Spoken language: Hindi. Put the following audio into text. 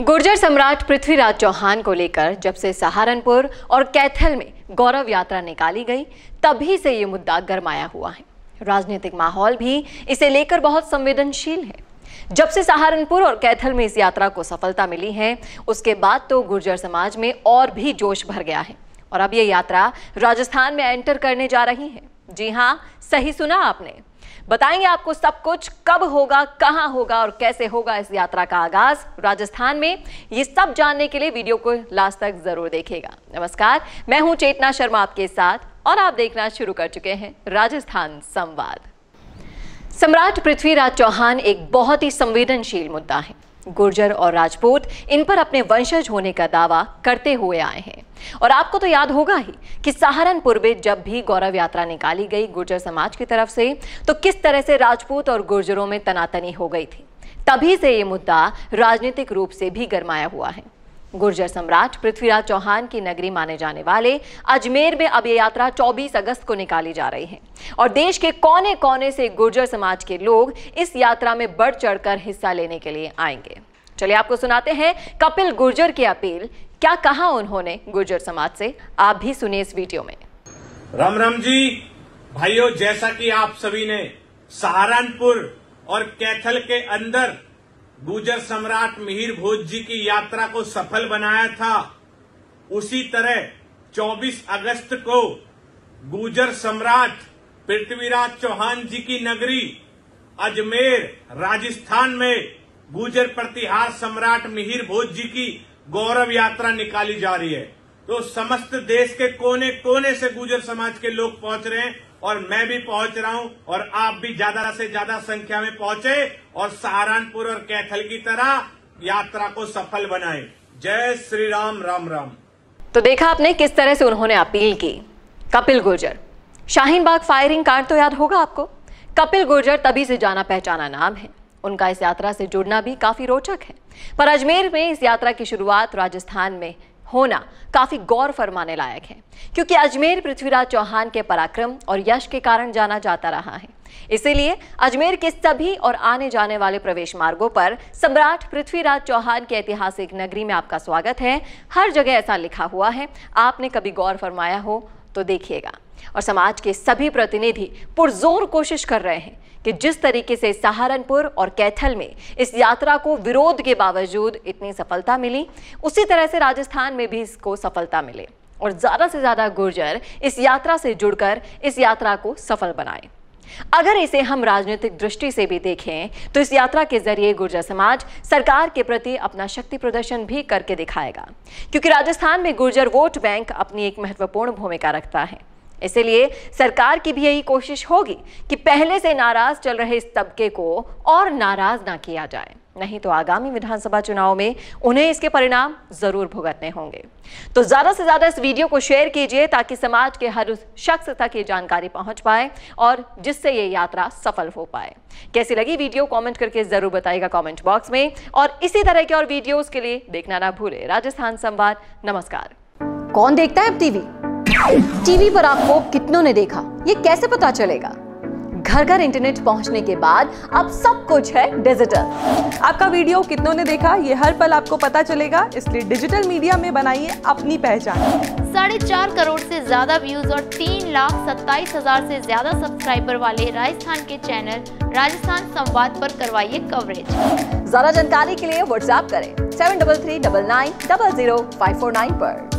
गुर्जर सम्राट पृथ्वीराज चौहान को लेकर जब से सहारनपुर और कैथल में गौरव यात्रा निकाली गई तभी से ये मुद्दा गरमाया हुआ है राजनीतिक माहौल भी इसे लेकर बहुत संवेदनशील है जब से सहारनपुर और कैथल में इस यात्रा को सफलता मिली है उसके बाद तो गुर्जर समाज में और भी जोश भर गया है और अब ये यात्रा राजस्थान में एंटर करने जा रही है जी हाँ सही सुना आपने बताएंगे आपको सब कुछ कब होगा कहां होगा और कैसे होगा इस यात्रा का आगाज राजस्थान में ये सब जानने के लिए वीडियो को लास्ट तक जरूर देखेगा नमस्कार मैं हूं चेतना शर्मा आपके साथ और आप देखना शुरू कर चुके हैं राजस्थान संवाद सम्राट पृथ्वीराज चौहान एक बहुत ही संवेदनशील मुद्दा है गुर्जर और राजपूत इन पर अपने वंशज होने का दावा करते हुए आए हैं और आपको तो याद होगा ही कि सहारनपुर में जब भी गौरव यात्रा निकाली गई गुर्जर समाज की तरफ से तो किस तरह से राजपूत और गुर्जरों में तनातनी हो गई थी तभी से ये मुद्दा राजनीतिक रूप से भी गरमाया हुआ है गुर्जर सम्राट पृथ्वीराज चौहान की नगरी माने जाने वाले अजमेर में अब ये यात्रा 24 अगस्त को निकाली जा रही है और देश के कोने कोने से गुर्जर समाज के लोग इस यात्रा में बढ़ चढ़कर हिस्सा लेने के लिए आएंगे चलिए आपको सुनाते हैं कपिल गुर्जर की अपील क्या कहा उन्होंने गुर्जर समाज से आप भी सुनिए इस वीडियो में राम राम जी भाइयों जैसा कि आप सभी ने सहारनपुर और कैथल के अंदर गुजर सम्राट मिहिर भोज जी की यात्रा को सफल बनाया था उसी तरह 24 अगस्त को गुजर सम्राट पृथ्वीराज चौहान जी की नगरी अजमेर राजस्थान में गुजर प्रतिहार सम्राट मिहिर भोज जी की गौरव यात्रा निकाली जा रही है तो समस्त देश के कोने कोने से गुजर समाज के लोग पहुंच रहे हैं और मैं भी पहुंच रहा हूं और आप भी ज्यादा से ज्यादा संख्या में पहुंचे और सहारनपुर और कैथल की तरह यात्रा को सफल बनाए जय श्री राम राम राम तो देखा आपने किस तरह से उन्होंने अपील की कपिल गुर्जर शाहीन बाग फायरिंग कांड तो याद होगा आपको कपिल गुर्जर तभी से जाना पहचाना नाम है उनका इस यात्रा से जुड़ना भी काफी रोचक है पर अजमेर में इस यात्रा की शुरुआत राजस्थान में होना काफ़ी गौर फरमाने लायक है क्योंकि अजमेर पृथ्वीराज चौहान के पराक्रम और यश के कारण जाना जाता रहा है इसीलिए अजमेर के सभी और आने जाने वाले प्रवेश मार्गों पर सम्राट पृथ्वीराज चौहान के ऐतिहासिक नगरी में आपका स्वागत है हर जगह ऐसा लिखा हुआ है आपने कभी गौर फरमाया हो तो देखिएगा और समाज के सभी प्रतिनिधि पुरजोर कोशिश कर रहे हैं कि जिस तरीके से सहारनपुर और कैथल में इस यात्रा को विरोध के बावजूद इतनी सफलता मिली उसी तरह से राजस्थान में भी इसको सफलता मिले और ज़्यादा से ज़्यादा गुर्जर इस यात्रा से जुड़कर इस यात्रा को सफल बनाएं अगर इसे हम राजनीतिक दृष्टि से भी देखें तो इस यात्रा के जरिए गुर्जर समाज सरकार के प्रति अपना शक्ति प्रदर्शन भी करके दिखाएगा क्योंकि राजस्थान में गुर्जर वोट बैंक अपनी एक महत्वपूर्ण भूमिका रखता है इसलिए सरकार की भी यही कोशिश होगी कि पहले से नाराज चल रहे इस तबके को और नाराज ना किया जाए नहीं तो आगामी विधानसभा चुनाव में उन्हें इसके परिणाम जरूर भुगतने होंगे तो ज्यादा से ज्यादा इस वीडियो को शेयर कीजिए ताकि समाज के हर उस शख्स तक ये जानकारी पहुंच पाए और जिससे ये यात्रा सफल हो पाए कैसी लगी वीडियो कमेंट करके जरूर बताइएगा कमेंट बॉक्स में और इसी तरह के और वीडियो के लिए देखना ना भूले राजस्थान संवाद नमस्कार कौन देखता है अब टीवी टीवी पर आपको कितनों ने देखा ये कैसे पता चलेगा घर घर इंटरनेट पहुंचने के बाद अब सब कुछ है डिजिटल आपका वीडियो कितनों ने देखा ये हर पल आपको पता चलेगा इसलिए डिजिटल मीडिया में बनाइए अपनी पहचान साढ़े चार करोड़ से ज्यादा व्यूज और तीन लाख सत्ताईस हजार से ज्यादा सब्सक्राइबर वाले राजस्थान के चैनल राजस्थान संवाद पर करवाइए कवरेज ज्यादा जानकारी के लिए व्हाट्सएप करें seven double three double nine double zero five four nine आरोप